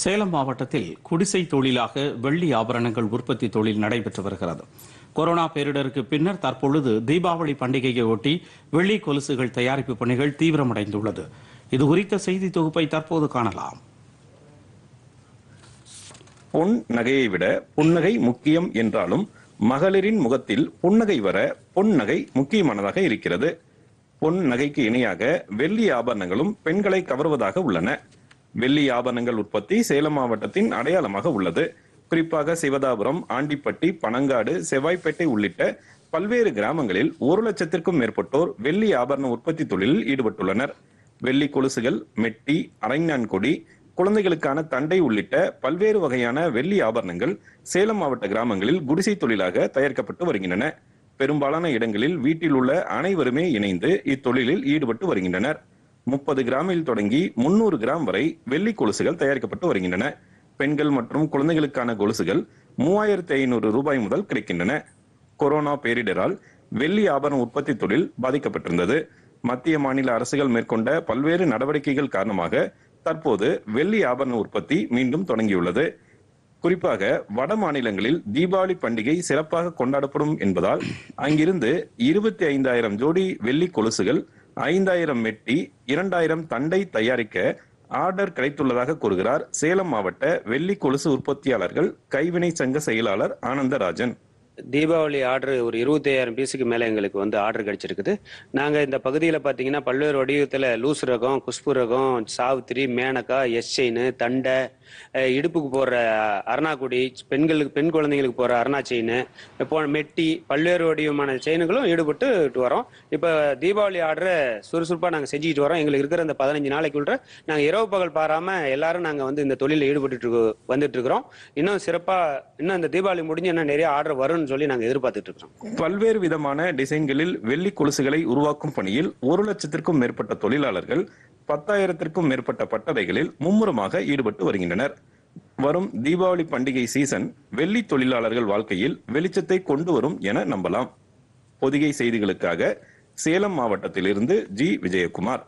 சேலம் மாவட்டத்தில் குடிசை தொழிலாக வெள்ளி ஆபரணங்கள் உற்பத்தி தொழில் நடைபெற்று வருகிறது கொரோனா பேரிடருக்கு பின்னர் தற்பொழுது தீபாவளி பண்டிகையை ஒட்டி வெள்ளி கொலுசுகள் தயாரிப்பு பணிகள் தீவிரமடைந்துள்ளது இது குறித்த செய்தி தொகுப்பை தற்போது காணலாம் பொன் நகையை விட புன்னகை முக்கியம் என்றாலும் மகளிரின் முகத்தில் புன்னகை வர பொன் நகை முக்கியமானதாக இருக்கிறது பொன் நகைக்கு இணையாக வெள்ளி ஆபரணங்களும் பெண்களை கவர்வதாக உள்ளன வெள்ளி ஆபரணங்கள் உற்பத்தி சேலம் மாவட்டத்தின் அடையாளமாக உள்ளது குறிப்பாக சிவதாபுரம் ஆண்டிப்பட்டி பனங்காடு செவ்வாய்ப்பேட்டை உள்ளிட்ட பல்வேறு கிராமங்களில் ஒரு லட்சத்திற்கும் மேற்பட்டோர் வெள்ளி ஆபரண உற்பத்தி தொழிலில் ஈடுபட்டுள்ளனர் வெள்ளி கொலுசுகள் மெட்டி அரைஞான் கொடி குழந்தைகளுக்கான தண்டை உள்ளிட்ட பல்வேறு வகையான வெள்ளி ஆபரணங்கள் சேலம் மாவட்ட கிராமங்களில் குடிசை தொழிலாக தயாரிக்கப்பட்டு வருகின்றன பெரும்பாலான இடங்களில் வீட்டில் உள்ள அனைவருமே இணைந்து இத்தொழிலில் ஈடுபட்டு வருகின்றனர் முப்பது கிராமில் தொடங்கி முன்னூறு கிராம் வரை வெள்ளி கொலுசுகள் தயாரிக்கப்பட்டு வருகின்றன பெண்கள் மற்றும் குழந்தைகளுக்கான கொலுசுகள் மூவாயிரத்தி ஐநூறு ரூபாய் முதல் கிடைக்கின்றன கொரோனா பேரிடரால் வெள்ளி ஆபரண உற்பத்தி தொழில் பாதிக்கப்பட்டிருந்தது மத்திய மாநில அரசுகள் மேற்கொண்ட பல்வேறு நடவடிக்கைகள் காரணமாக தற்போது வெள்ளி ஆபரண உற்பத்தி மீண்டும் தொடங்கியுள்ளது குறிப்பாக வட மாநிலங்களில் தீபாவளி பண்டிகை சிறப்பாக கொண்டாடப்படும் என்பதால் அங்கிருந்து இருபத்தி ஐந்தாயிரம் ஜோடி வெள்ளி கொலுசுகள் ஐந்தாயிரம் மெட்டி இரண்டாயிரம் தண்டை தயாரிக்க ஆர்டர் கிடைத்துள்ளதாக கூறுகிறார் சேலம் மாவட்ட வெள்ளி கொலுசு உற்பத்தியாளர்கள் கைவினை சங்க செயலாளர் ஆனந்தராஜன் தீபாவளி ஆர்டர் ஒரு இருபத்தையாயிரம் பீஸுக்கு மேலே எங்களுக்கு வந்து ஆர்டர் கிடைச்சிருக்குது நாங்கள் இந்த பகுதியில் பார்த்தீங்கன்னா பல்வேறு வடிவத்தில் லூஸ் ரகம் குஷ்பு ரகம் சாவித்திரி மேனக்கா எஸ் செயின் தண்டை இடுப்புக்கு போடுற அருணாக்குடி பெண்களுக்கு பெண் குழந்தைங்களுக்கு போகிற அருணா செயின் இப்போ மெட்டி பல்வேறு வடிவமான செயினுகளும் ஈடுபட்டு வரோம் இப்போ தீபாவளி ஆர்டரை சுறுசுறுப்பாக நாங்கள் செஞ்சுக்கிட்டு வரோம் எங்களுக்கு இருக்கிற அந்த பதினஞ்சு நாளைக்குள்ள நாங்கள் இரவு பகல் பாராமல் எல்லாரும் நாங்கள் வந்து இந்த தொழிலில் ஈடுபட்டு வந்துட்டு இருக்கிறோம் இன்னும் சிறப்பாக இன்னும் இந்த தீபாவளி முடிஞ்சு இன்னும் நிறைய ஆர்டர் வரும்னு சொல்லி நாங்க எதிர்பார்த்துட்டு இருக்கிறோம் பல்வேறு விதமான டிசைன்களில் வெள்ளி கொலுசுகளை உருவாக்கும் பணியில் ஒரு லட்சத்திற்கும் மேற்பட்ட தொழிலாளர்கள் பத்தாயிரத்திற்கும் மேற்பட்ட பட்டறைகளில் மும்முரமாக ஈடுபட்டு வருகின்றனர் வரும் தீபாவளி பண்டிகை சீசன் வெள்ளி தொழிலாளர்கள் வாழ்க்கையில் வெளிச்சத்தை கொண்டு வரும் என நம்பலாம் பொதிகை செய்திகளுக்காக சேலம் மாவட்டத்திலிருந்து ஜி விஜயகுமார்